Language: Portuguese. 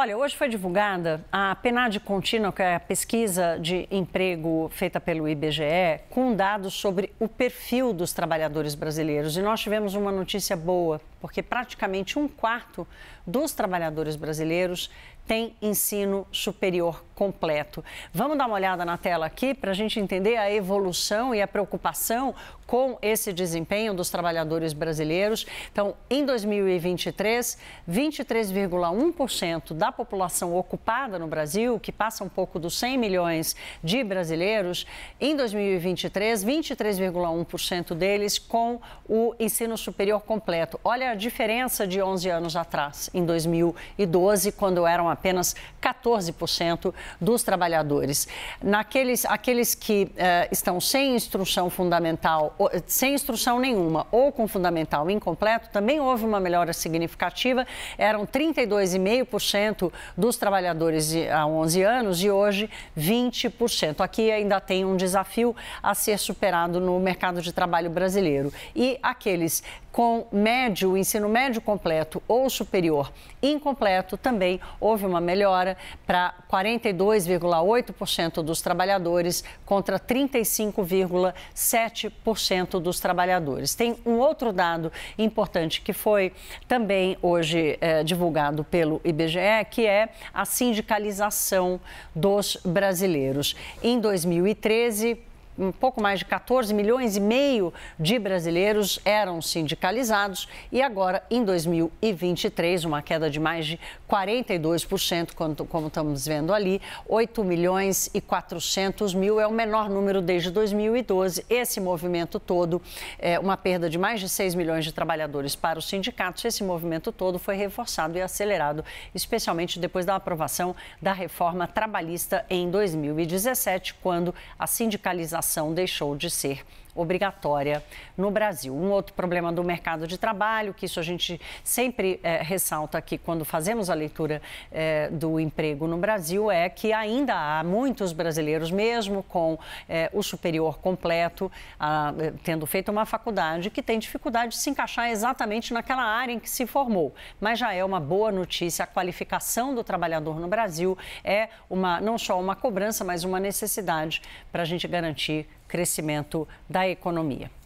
Olha, hoje foi divulgada a PNAD contínua, que é a pesquisa de emprego feita pelo IBGE, com dados sobre o perfil dos trabalhadores brasileiros. E nós tivemos uma notícia boa, porque praticamente um quarto dos trabalhadores brasileiros tem ensino superior completo. Vamos dar uma olhada na tela aqui para a gente entender a evolução e a preocupação com esse desempenho dos trabalhadores brasileiros. Então, em 2023, 23,1% da população ocupada no Brasil, que passa um pouco dos 100 milhões de brasileiros, em 2023, 23,1% deles com o ensino superior completo. Olha a diferença de 11 anos atrás, em 2012, quando eram apenas apenas 14% dos trabalhadores. Naqueles aqueles que eh, estão sem instrução fundamental, ou, sem instrução nenhuma ou com fundamental incompleto, também houve uma melhora significativa. Eram 32,5% dos trabalhadores há 11 anos e hoje 20%. Aqui ainda tem um desafio a ser superado no mercado de trabalho brasileiro. E aqueles com médio, ensino médio completo ou superior incompleto, também houve uma melhora para 42,8% dos trabalhadores contra 35,7% dos trabalhadores. Tem um outro dado importante que foi também hoje é, divulgado pelo IBGE, que é a sindicalização dos brasileiros. Em 2013, um pouco mais de 14 milhões e meio de brasileiros eram sindicalizados e agora, em 2023, uma queda de mais de 42%, quanto, como estamos vendo ali, 8 milhões e 400 mil é o menor número desde 2012. Esse movimento todo, é uma perda de mais de 6 milhões de trabalhadores para os sindicatos, esse movimento todo foi reforçado e acelerado, especialmente depois da aprovação da reforma trabalhista em 2017, quando a sindicalização deixou de ser obrigatória no Brasil. Um outro problema do mercado de trabalho, que isso a gente sempre é, ressalta aqui quando fazemos a leitura é, do emprego no Brasil, é que ainda há muitos brasileiros, mesmo com é, o superior completo, a, ah, tendo feito uma faculdade, que tem dificuldade de se encaixar exatamente naquela área em que se formou. Mas já é uma boa notícia, a qualificação do trabalhador no Brasil é uma, não só uma cobrança, mas uma necessidade para a gente garantir crescimento da economia.